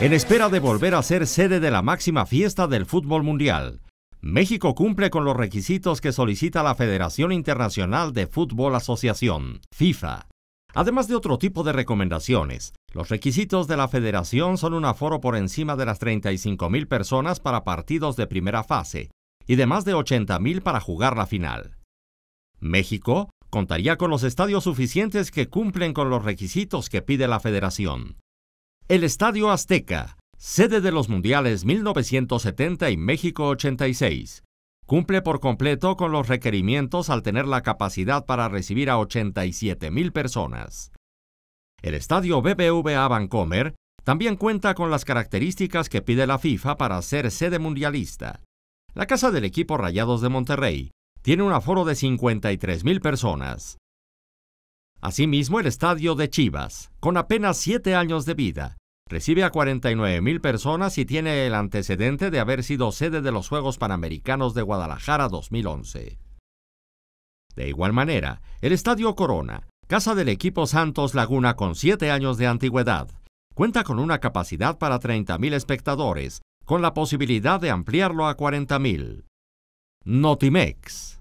En espera de volver a ser sede de la máxima fiesta del fútbol mundial, México cumple con los requisitos que solicita la Federación Internacional de Fútbol Asociación, FIFA. Además de otro tipo de recomendaciones, los requisitos de la federación son un aforo por encima de las 35.000 personas para partidos de primera fase y de más de 80.000 para jugar la final. México contaría con los estadios suficientes que cumplen con los requisitos que pide la federación. El Estadio Azteca, sede de los Mundiales 1970 y México 86, cumple por completo con los requerimientos al tener la capacidad para recibir a 87,000 personas. El estadio BBVA Bancomer también cuenta con las características que pide la FIFA para ser sede mundialista. La casa del equipo Rayados de Monterrey tiene un aforo de 53.000 personas. Asimismo, el estadio de Chivas, con apenas 7 años de vida, recibe a 49.000 personas y tiene el antecedente de haber sido sede de los Juegos Panamericanos de Guadalajara 2011. De igual manera, el Estadio Corona, casa del equipo Santos Laguna con 7 años de antigüedad, cuenta con una capacidad para 30.000 espectadores, con la posibilidad de ampliarlo a 40.000. Naughty Mix.